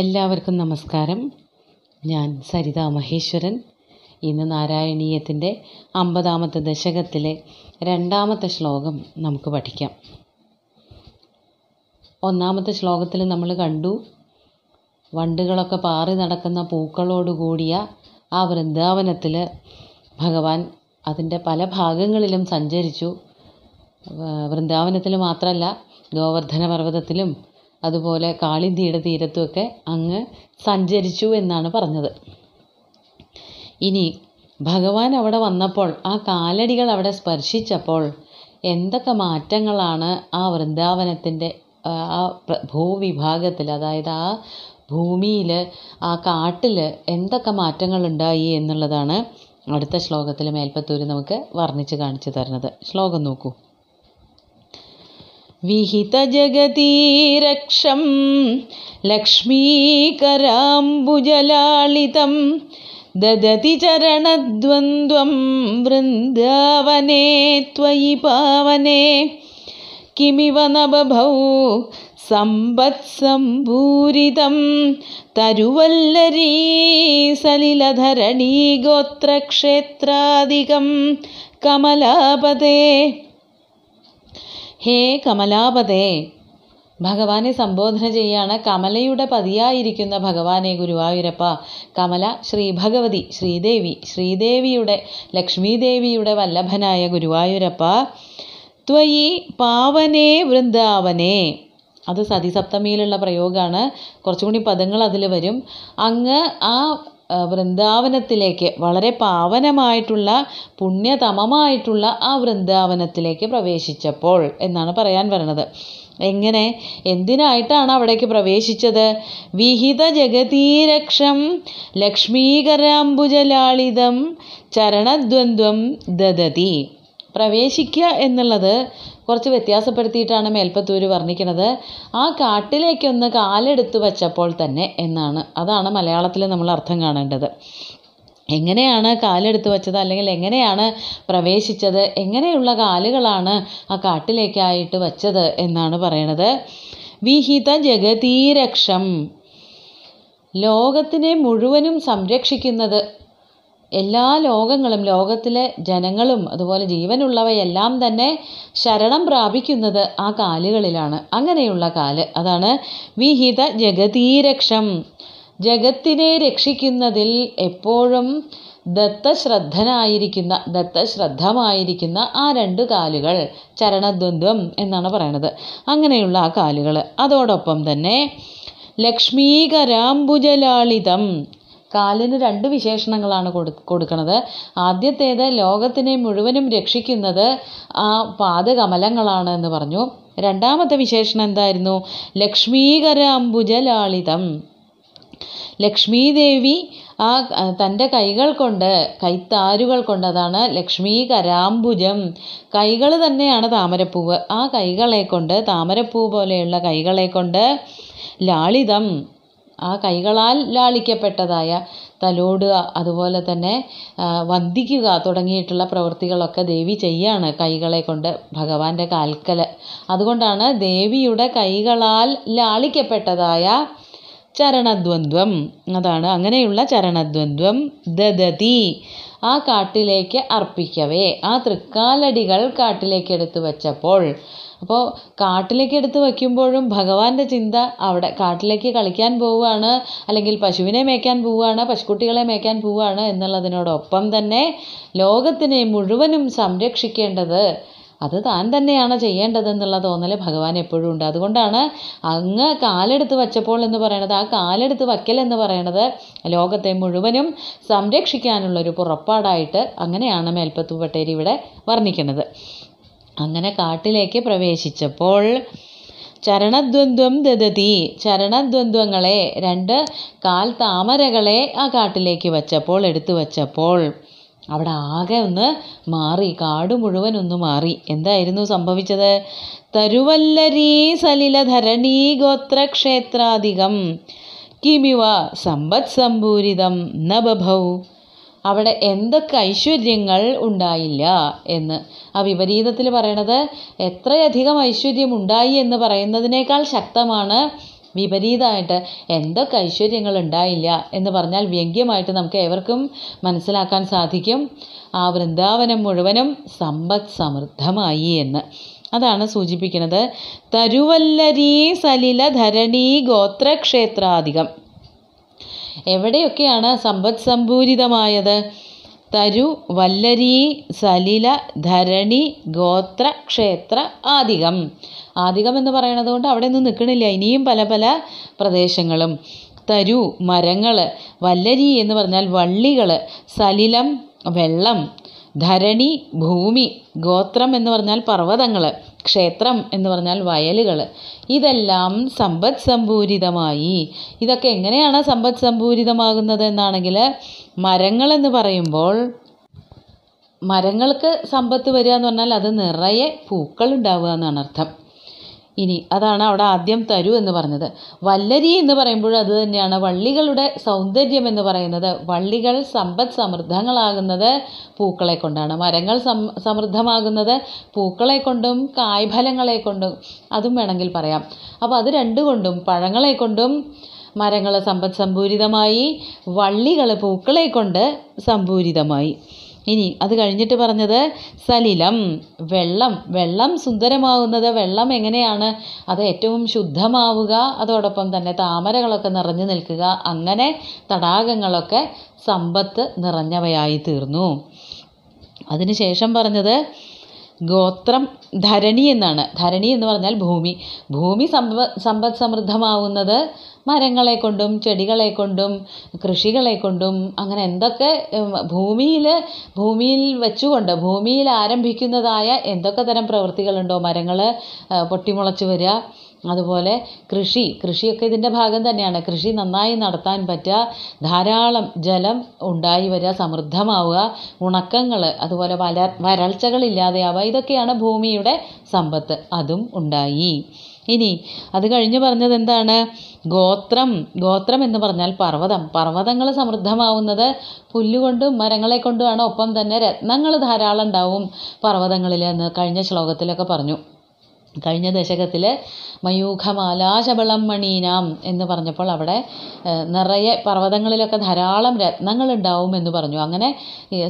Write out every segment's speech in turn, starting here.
എല്ലാവർക്കും നമസ്കാരം ഞാൻ സരിത മഹേശ്വരൻ ഇന്ന് നാരായണീയത്തിൻ്റെ അമ്പതാമത്തെ ദശകത്തിലെ രണ്ടാമത്തെ ശ്ലോകം നമുക്ക് പഠിക്കാം ഒന്നാമത്തെ ശ്ലോകത്തിൽ നമ്മൾ കണ്ടു വണ്ടുകളൊക്കെ പാറി നടക്കുന്ന പൂക്കളോടുകൂടിയ ആ വൃന്ദാവനത്തിൽ ഭഗവാൻ അതിൻ്റെ പല ഭാഗങ്ങളിലും സഞ്ചരിച്ചു വൃന്ദാവനത്തിൽ മാത്രമല്ല ഗോവർദ്ധന പർവ്വതത്തിലും അതുപോലെ കാളിന്തിയുടെ തീരത്തുമൊക്കെ അങ്ങ് സഞ്ചരിച്ചു എന്നാണ് പറഞ്ഞത് ഇനി ഭഗവാൻ അവിടെ വന്നപ്പോൾ ആ കാലടികൾ അവിടെ സ്പർശിച്ചപ്പോൾ എന്തൊക്കെ മാറ്റങ്ങളാണ് ആ വൃന്ദാവനത്തിൻ്റെ ആ ഭൂവിഭാഗത്തിൽ അതായത് ആ ഭൂമിയിൽ ആ കാട്ടിൽ എന്തൊക്കെ മാറ്റങ്ങൾ ഉണ്ടായി എന്നുള്ളതാണ് അടുത്ത ശ്ലോകത്തിൽ മേൽപ്പത്തൂർ നമുക്ക് വർണ്ണിച്ച് കാണിച്ചു തരുന്നത് ശ്ലോകം നോക്കൂ विहितजगतीरक्षं लक्ष्मीकराम्बुजलालितं ददति चरणद्वन्द्वं वृन्दावने त्वयि पावने किमिव न बभौ तरुवल्लरी सलिलधरणी गोत्रक्षेत्रादिकं कमलापते। ഹേ കമലാപതേ ഭഗവാനെ സംബോധന ചെയ്യാണ് കമലയുടെ പതിയായിരിക്കുന്ന ഭഗവാനെ ഗുരുവായൂരപ്പ കമല ശ്രീ ഭഗവതി ശ്രീദേവി ശ്രീദേവിയുടെ ലക്ഷ്മീദേവിയുടെ വല്ലഭനായ ഗുരുവായൂരപ്പ ത്വയി പാവനേ വൃന്ദാവനേ അത് സതിസപ്തമിയിലുള്ള പ്രയോഗമാണ് കുറച്ചുകൂടി പദങ്ങൾ അതിൽ വരും അങ്ങ് ആ വൃന്ദാവനത്തിലേക്ക് വളരെ പാവനമായിട്ടുള്ള പുണ്യതമമായിട്ടുള്ള ആ വൃന്ദാവനത്തിലേക്ക് പ്രവേശിച്ചപ്പോൾ എന്നാണ് പറയാൻ വരണത് എങ്ങനെ എന്തിനായിട്ടാണ് അവിടേക്ക് പ്രവേശിച്ചത് വിഹിത ജഗതീരക്ഷം ലക്ഷ്മീകരാംബുജലാളിതം ചരണദ്വന്ദ്വം ദദതി പ്രവേശിക്കുക എന്നുള്ളത് കുറച്ച് വ്യത്യാസപ്പെടുത്തിയിട്ടാണ് മേൽപ്പത്തൂർ വർണ്ണിക്കുന്നത് ആ കാട്ടിലേക്കൊന്ന് കാലെടുത്തു വച്ചപ്പോൾ തന്നെ എന്നാണ് അതാണ് മലയാളത്തിൽ നമ്മൾ അർത്ഥം കാണേണ്ടത് എങ്ങനെയാണ് കാലെടുത്ത് വച്ചത് അല്ലെങ്കിൽ എങ്ങനെയാണ് പ്രവേശിച്ചത് എങ്ങനെയുള്ള കാലുകളാണ് ആ കാട്ടിലേക്കായിട്ട് വച്ചത് എന്നാണ് പറയണത് വിഹിത ജഗതീരക്ഷം ലോകത്തിനെ മുഴുവനും സംരക്ഷിക്കുന്നത് എല്ലാ ലോകങ്ങളും ലോകത്തിലെ ജനങ്ങളും അതുപോലെ ജീവനുള്ളവയെല്ലാം തന്നെ ശരണം പ്രാപിക്കുന്നത് ആ കാലുകളിലാണ് അങ്ങനെയുള്ള കാല് അതാണ് വിഹിത ജഗതീരക്ഷം ജഗത്തിനെ രക്ഷിക്കുന്നതിൽ എപ്പോഴും ദത്തശ്രദ്ധനായിരിക്കുന്ന ദത്തശ്രദ്ധമായിരിക്കുന്ന ആ രണ്ട് കാലുകൾ ചരണദ്വന്ദ്വം എന്നാണ് പറയണത് അങ്ങനെയുള്ള ആ കാലുകൾ അതോടൊപ്പം തന്നെ ലക്ഷ്മീകരാംബുജലാളിതം കാലിന് രണ്ട് വിശേഷണങ്ങളാണ് കൊടു കൊടുക്കുന്നത് ആദ്യത്തേത് ലോകത്തിനെ മുഴുവനും രക്ഷിക്കുന്നത് ആ പാദകമലങ്ങളാണ് എന്ന് പറഞ്ഞു രണ്ടാമത്തെ വിശേഷണം എന്തായിരുന്നു ലക്ഷ്മീകര അംബുജലാളിതം ലക്ഷ്മീദേവി ആ തൻ്റെ കൈകൾ കൊണ്ട് കൈത്താരുകൾ കൊണ്ട് അതാണ് ലക്ഷ്മി കരാംബുജം കൈകൾ തന്നെയാണ് താമരപ്പൂവ് ആ കൈകളെ കൊണ്ട് താമരപ്പൂ പോലെയുള്ള കൈകളെ കൊണ്ട് ലാളിതം ആ കൈകളാൽ ലാളിക്കപ്പെട്ടതായ തലോടുക അതുപോലെ തന്നെ വന്ദിക്കുക തുടങ്ങിയിട്ടുള്ള പ്രവൃത്തികളൊക്കെ ദേവി ചെയ്യാണ് കൈകളെ കൊണ്ട് ഭഗവാന്റെ കാൽക്കൽ അതുകൊണ്ടാണ് ദേവിയുടെ കൈകളാൽ ലാളിക്കപ്പെട്ടതായ ചരണദ്വന്ദ്വം അതാണ് അങ്ങനെയുള്ള ചരണദ്വന്ദ്വം ദദതി ആ കാട്ടിലേക്ക് അർപ്പിക്കവേ ആ തൃക്കാലടികൾ കാട്ടിലേക്ക് എടുത്തു വച്ചപ്പോൾ അപ്പോൾ കാട്ടിലേക്ക് എടുത്ത് വയ്ക്കുമ്പോഴും ഭഗവാന്റെ ചിന്ത അവിടെ കാട്ടിലേക്ക് കളിക്കാൻ പോവുകയാണ് അല്ലെങ്കിൽ പശുവിനെ മേയ്ക്കാൻ പോവുകയാണ് പശുക്കുട്ടികളെ മേയ്ക്കാൻ പോവുകയാണ് എന്നുള്ളതിനോടൊപ്പം തന്നെ ലോകത്തിനെ മുഴുവനും സംരക്ഷിക്കേണ്ടത് അത് താൻ തന്നെയാണ് ചെയ്യേണ്ടതെന്നുള്ള തോന്നൽ ഭഗവാൻ എപ്പോഴും ഉണ്ട് അതുകൊണ്ടാണ് അങ്ങ് കാലെടുത്ത് വച്ചപ്പോൾ എന്ന് പറയണത് ആ കാലെടുത്ത് വയ്ക്കൽ എന്ന് പറയണത് ലോകത്തെ മുഴുവനും സംരക്ഷിക്കാനുള്ളൊരു പുറപ്പാടായിട്ട് അങ്ങനെയാണ് മേൽപ്പത്തു പട്ടേരി ഇവിടെ വർണ്ണിക്കുന്നത് അങ്ങനെ കാട്ടിലേക്ക് പ്രവേശിച്ചപ്പോൾ ചരണദ്വന്ദ്വം ദദതി ചരണദ്വന്ദ്വങ്ങളെ രണ്ട് കാൽ താമരകളെ ആ കാട്ടിലേക്ക് വച്ചപ്പോൾ എടുത്തു വച്ചപ്പോൾ അവിടെ ആകെ ഒന്ന് മാറി കാട് മുഴുവൻ ഒന്ന് മാറി എന്തായിരുന്നു സംഭവിച്ചത് തരുവല്ലരീ സലില ധരണീ ഗോത്രക്ഷേത്രാധികം കിമിവ സമ്പത് സമ്പൂരിതം നബഭൗ അവിടെ എന്തൊക്കെ ഐശ്വര്യങ്ങൾ ഉണ്ടായില്ല എന്ന് ആ വിപരീതത്തിൽ പറയണത് എത്രയധികം ഐശ്വര്യം ഉണ്ടായി എന്ന് പറയുന്നതിനേക്കാൾ ശക്തമാണ് വിപരീതമായിട്ട് എന്തൊക്കെ ഐശ്വര്യങ്ങൾ ഉണ്ടായില്ല എന്ന് പറഞ്ഞാൽ വ്യംഗ്യമായിട്ട് നമുക്ക് ഏവർക്കും മനസ്സിലാക്കാൻ സാധിക്കും ആ വൃന്ദാവനം മുഴുവനും സമ്പദ് സമൃദ്ധമായി എന്ന് അതാണ് സൂചിപ്പിക്കുന്നത് തരുവല്ലരീ സലില ധരണീ ഗോത്രക്ഷേത്രാധികം എവിടെയൊക്കെയാണ് സമ്പദ് സമ്പൂരിതമായത് തരു വല്ലരീ സലില ധരണി ഗോത്ര ക്ഷേത്ര ആദികം ആദികം എന്ന് പറയണത് കൊണ്ട് അവിടെ നിന്ന് നിൽക്കണില്ല ഇനിയും പല പല പ്രദേശങ്ങളും തരു മരങ്ങൾ വല്ലരി എന്ന് പറഞ്ഞാൽ വള്ളികൾ സലിലം വെള്ളം ധരണി ഭൂമി ഗോത്രം എന്ന് പറഞ്ഞാൽ പർവ്വതങ്ങൾ ക്ഷേത്രം എന്ന് പറഞ്ഞാൽ വയലുകൾ ഇതെല്ലാം സമ്പദ് സമ്പൂരിതമായി ഇതൊക്കെ എങ്ങനെയാണ് സമ്പദ് സമ്പൂരിതമാകുന്നത് എന്നാണെങ്കിൽ മരങ്ങളെന്ന് പറയുമ്പോൾ മരങ്ങൾക്ക് സമ്പത്ത് വരിക എന്ന് പറഞ്ഞാൽ അത് നിറയെ പൂക്കൾ ഉണ്ടാവുക എന്നാണ് അർത്ഥം ഇനി അതാണ് അവിടെ ആദ്യം തരൂ എന്ന് പറഞ്ഞത് വല്ലരി എന്ന് പറയുമ്പോൾ അത് തന്നെയാണ് വള്ളികളുടെ സൗന്ദര്യം എന്ന് പറയുന്നത് വള്ളികൾ സമ്പദ് സമൃദ്ധങ്ങളാകുന്നത് പൂക്കളെ കൊണ്ടാണ് മരങ്ങൾ സം സമൃദ്ധമാകുന്നത് പൂക്കളെ കൊണ്ടും കായ്ഫലങ്ങളെ കൊണ്ടും അതും വേണമെങ്കിൽ പറയാം അപ്പോൾ അത് രണ്ടുകൊണ്ടും പഴങ്ങളെ കൊണ്ടും മരങ്ങൾ സമ്പദ് സമ്പൂരിതമായി വള്ളികൾ പൂക്കളെ കൊണ്ട് സമ്പൂരിതമായി ഇനി അത് കഴിഞ്ഞിട്ട് പറഞ്ഞത് സലിലം വെള്ളം വെള്ളം സുന്ദരമാകുന്നത് വെള്ളം എങ്ങനെയാണ് അത് ഏറ്റവും ശുദ്ധമാവുക അതോടൊപ്പം തന്നെ താമരകളൊക്കെ നിറഞ്ഞു നിൽക്കുക അങ്ങനെ തടാകങ്ങളൊക്കെ സമ്പത്ത് നിറഞ്ഞവയായി തീർന്നു അതിനുശേഷം പറഞ്ഞത് ഗോത്രം ധരണി എന്നാണ് ധരണി എന്ന് പറഞ്ഞാൽ ഭൂമി ഭൂമി സമ്പ സമ്പദ് സമൃദ്ധമാവുന്നത് മരങ്ങളെ കൊണ്ടും ചെടികളെ കൊണ്ടും കൃഷികളെ കൊണ്ടും അങ്ങനെ എന്തൊക്കെ ഭൂമിയിൽ ഭൂമിയിൽ വെച്ചുകൊണ്ട് ഭൂമിയിൽ ആരംഭിക്കുന്നതായ എന്തൊക്കെ തരം പ്രവൃത്തികളുണ്ടോ മരങ്ങൾ പൊട്ടിമുളച്ച് വരിക അതുപോലെ കൃഷി കൃഷിയൊക്കെ ഇതിൻ്റെ ഭാഗം തന്നെയാണ് കൃഷി നന്നായി നടത്താൻ പറ്റുക ധാരാളം ജലം ഉണ്ടായി വരിക സമൃദ്ധമാവുക ഉണക്കങ്ങൾ അതുപോലെ വല വരൾച്ചകളില്ലാതെയാവുക ഇതൊക്കെയാണ് ഭൂമിയുടെ സമ്പത്ത് അതും ഉണ്ടായി ഇനി അത് കഴിഞ്ഞ് പറഞ്ഞത് എന്താണ് ഗോത്രം ഗോത്രം എന്ന് പറഞ്ഞാൽ പർവ്വതം പർവ്വതങ്ങൾ സമൃദ്ധമാവുന്നത് പുല്ലുകൊണ്ടും മരങ്ങളെ കൊണ്ടുമാണ് ഒപ്പം തന്നെ രത്നങ്ങൾ ധാരാളം ഉണ്ടാവും പർവ്വതങ്ങളിൽ എന്ന് കഴിഞ്ഞ ശ്ലോകത്തിലൊക്കെ പറഞ്ഞു കഴിഞ്ഞ ദശകത്തിൽ മയൂഖമാലാശബളം മണീനാം എന്ന് പറഞ്ഞപ്പോൾ അവിടെ നിറയെ പർവ്വതങ്ങളിലൊക്കെ ധാരാളം ഉണ്ടാവും എന്ന് പറഞ്ഞു അങ്ങനെ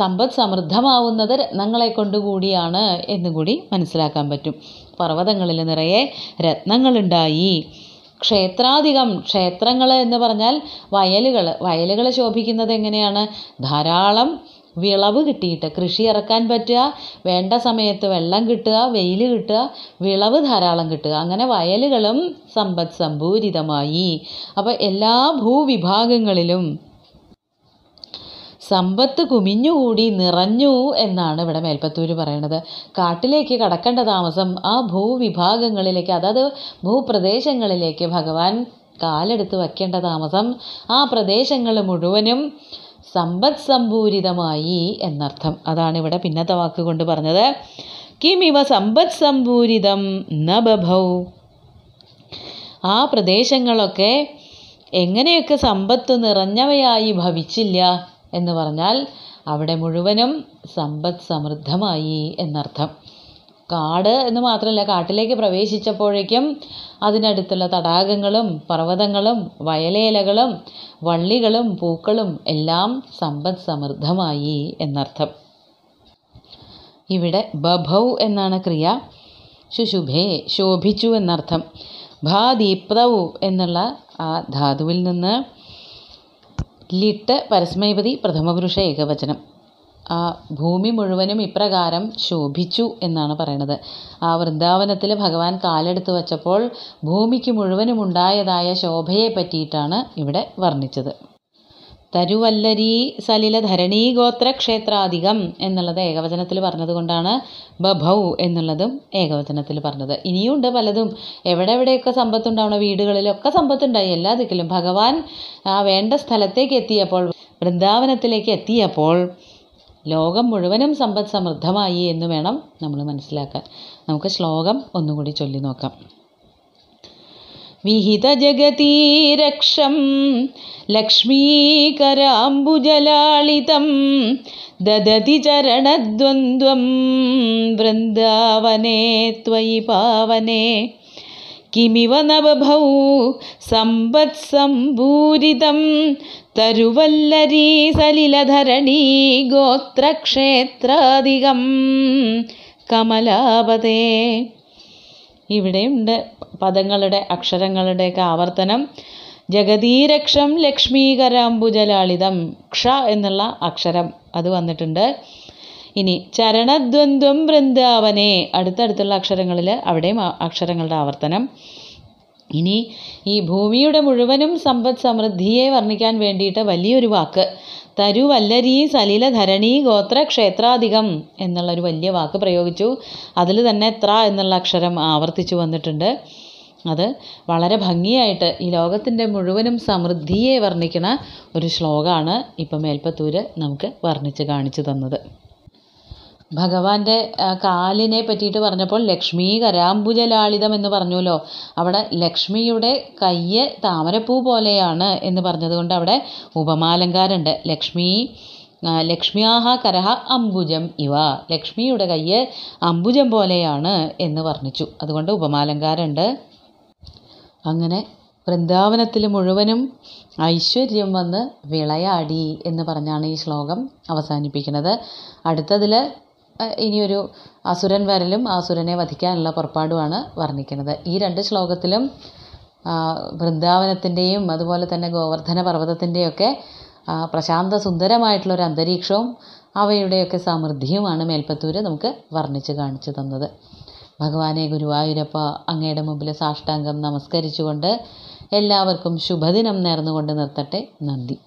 സമ്പദ് സമൃദ്ധമാവുന്നത് രത്നങ്ങളെ കൊണ്ടുകൂടിയാണ് എന്നും കൂടി മനസ്സിലാക്കാൻ പറ്റും പർവ്വതങ്ങളിൽ നിറയെ രത്നങ്ങളുണ്ടായി ക്ഷേത്രാധികം ക്ഷേത്രങ്ങൾ എന്ന് പറഞ്ഞാൽ വയലുകൾ വയലുകൾ ശോഭിക്കുന്നത് എങ്ങനെയാണ് ധാരാളം വിളവ് കിട്ടിയിട്ട് കൃഷി ഇറക്കാൻ പറ്റുക വേണ്ട സമയത്ത് വെള്ളം കിട്ടുക വെയിൽ കിട്ടുക വിളവ് ധാരാളം കിട്ടുക അങ്ങനെ വയലുകളും സമ്പദ് സമ്പൂരിതമായി അപ്പോൾ എല്ലാ ഭൂവിഭാഗങ്ങളിലും സമ്പത്ത് കുമിഞ്ഞുകൂടി നിറഞ്ഞു എന്നാണ് ഇവിടെ മേൽപ്പത്തൂര് പറയണത് കാട്ടിലേക്ക് കടക്കേണ്ട താമസം ആ ഭൂവിഭാഗങ്ങളിലേക്ക് അതായത് ഭൂപ്രദേശങ്ങളിലേക്ക് ഭഗവാൻ കാലെടുത്ത് വയ്ക്കേണ്ട താമസം ആ പ്രദേശങ്ങൾ മുഴുവനും സമ്പദ് സമ്പൂരിതമായി എന്നർത്ഥം അതാണ് ഇവിടെ പിന്നത്തെ കൊണ്ട് പറഞ്ഞത് കിം ഇവ സമ്പദ് സമ്പൂരിതം ന ആ പ്രദേശങ്ങളൊക്കെ എങ്ങനെയൊക്കെ സമ്പത്ത് നിറഞ്ഞവയായി ഭവിച്ചില്ല എന്ന് പറഞ്ഞാൽ അവിടെ മുഴുവനും സമ്പദ് സമൃദ്ധമായി എന്നർത്ഥം കാട് എന്ന് മാത്രമല്ല കാട്ടിലേക്ക് പ്രവേശിച്ചപ്പോഴേക്കും അതിനടുത്തുള്ള തടാകങ്ങളും പർവ്വതങ്ങളും വയലേലകളും വള്ളികളും പൂക്കളും എല്ലാം സമ്പദ് സമൃദ്ധമായി എന്നർത്ഥം ഇവിടെ ബഭൗ എന്നാണ് ക്രിയ ശുശുഭേ ശോഭിച്ചു എന്നർത്ഥം ഭാദീപ്തൗ എന്നുള്ള ആ ധാതുവിൽ നിന്ന് ലിട്ട് പരസ്മൈപതി പ്രഥമപുരുഷ ഏകവചനം ആ ഭൂമി മുഴുവനും ഇപ്രകാരം ശോഭിച്ചു എന്നാണ് പറയണത് ആ വൃന്ദാവനത്തിൽ ഭഗവാൻ കാലെടുത്ത് വച്ചപ്പോൾ ഭൂമിക്ക് മുഴുവനും ഉണ്ടായതായ ശോഭയെ പറ്റിയിട്ടാണ് ഇവിടെ വർണ്ണിച്ചത് തരുവല്ലരി സലില ധരണീ ക്ഷേത്രാധികം എന്നുള്ളത് ഏകവചനത്തിൽ പറഞ്ഞതുകൊണ്ടാണ് ബഭൗ എന്നുള്ളതും ഏകവചനത്തിൽ പറഞ്ഞത് ഇനിയുണ്ട് പലതും എവിടെ എവിടെയൊക്കെ സമ്പത്തുണ്ടാവണം വീടുകളിലൊക്കെ സമ്പത്തുണ്ടായി എല്ലാ ദിക്കിലും ഭഗവാൻ ആ വേണ്ട സ്ഥലത്തേക്ക് എത്തിയപ്പോൾ വൃന്ദാവനത്തിലേക്ക് എത്തിയപ്പോൾ ലോകം മുഴുവനും സമ്പദ് സമൃദ്ധമായി എന്ന് വേണം നമ്മൾ മനസ്സിലാക്കാൻ നമുക്ക് ശ്ലോകം ഒന്നുകൂടി ചൊല്ലി നോക്കാം വിഹിത ജഗതീരക്ഷം ലക്ഷ്മീകരാംബുജലാളിതം ദദതി ചരണദ്വന്ദ്വം വൃന്ദാവനേ ത്വയി പാവനേ കിമിവ നവഭൗ സമ്പത് സമ്പത്സംഭൂരിതം തരുവല്ലരീ സലിലധരണി ഗോത്രക്ഷേത്രാധികം കമലാപതേ ഇവിടെയുണ്ട് പദങ്ങളുടെ അക്ഷരങ്ങളുടെയൊക്കെ ആവർത്തനം ജഗതീരക്ഷം ലക്ഷ്മീകരാംബുജലാളിതം ക്ഷ എന്നുള്ള അക്ഷരം അത് വന്നിട്ടുണ്ട് ഇനി ചരണദ്വന്ദ്വം വൃന്ദാവനെ അടുത്തടുത്തുള്ള അക്ഷരങ്ങളിൽ അവിടെയും അക്ഷരങ്ങളുടെ ആവർത്തനം ഇനി ഈ ഭൂമിയുടെ മുഴുവനും സമ്പദ് സമൃദ്ധിയെ വർണ്ണിക്കാൻ വേണ്ടിയിട്ട് വലിയൊരു വാക്ക് സലില ധരണി ഗോത്ര എന്നുള്ള ഒരു വലിയ വാക്ക് പ്രയോഗിച്ചു അതിൽ തന്നെ ത്ര എന്നുള്ള അക്ഷരം ആവർത്തിച്ചു വന്നിട്ടുണ്ട് അത് വളരെ ഭംഗിയായിട്ട് ഈ ലോകത്തിൻ്റെ മുഴുവനും സമൃദ്ധിയെ വർണ്ണിക്കുന്ന ഒരു ശ്ലോകമാണ് ഇപ്പം മേൽപ്പത്തൂര് നമുക്ക് വർണ്ണിച്ച് കാണിച്ചു തന്നത് ഭഗവാന്റെ കാലിനെ പറ്റിയിട്ട് പറഞ്ഞപ്പോൾ ലക്ഷ്മി കരാംബുജലാളിതം എന്ന് പറഞ്ഞുല്ലോ അവിടെ ലക്ഷ്മിയുടെ കയ്യ് താമരപ്പൂ പോലെയാണ് എന്ന് പറഞ്ഞതുകൊണ്ട് അവിടെ ഉപമാലങ്കാരുണ്ട് ലക്ഷ്മി ലക്ഷ്മിയാഹ കരഹ അംബുജം ഇവ ലക്ഷ്മിയുടെ കയ്യ് അംബുജം പോലെയാണ് എന്ന് വർണ്ണിച്ചു അതുകൊണ്ട് ഉപമാലങ്കാരുണ്ട് അങ്ങനെ വൃന്ദാവനത്തിൽ മുഴുവനും ഐശ്വര്യം വന്ന് വിളയാടി എന്ന് പറഞ്ഞാണ് ഈ ശ്ലോകം അവസാനിപ്പിക്കുന്നത് അടുത്തതിൽ ഇനിയൊരു അസുരൻ വരലും അസുരനെ വധിക്കാനുള്ള പുറപ്പാടുമാണ് വർണ്ണിക്കുന്നത് ഈ രണ്ട് ശ്ലോകത്തിലും വൃന്ദാവനത്തിൻ്റെയും അതുപോലെ തന്നെ ഗോവർദ്ധന പർവ്വതത്തിൻ്റെയൊക്കെ പ്രശാന്ത സുന്ദരമായിട്ടുള്ളൊരു അന്തരീക്ഷവും അവയുടെയൊക്കെ സമൃദ്ധിയുമാണ് മേൽപ്പത്തൂര് നമുക്ക് വർണ്ണിച്ച് കാണിച്ചു തന്നത് ഭഗവാനെ ഗുരുവായൂരപ്പ അങ്ങയുടെ മുമ്പിൽ സാഷ്ടാംഗം നമസ്കരിച്ചുകൊണ്ട് എല്ലാവർക്കും ശുഭദിനം നേർന്നുകൊണ്ട് നിർത്തട്ടെ നന്ദി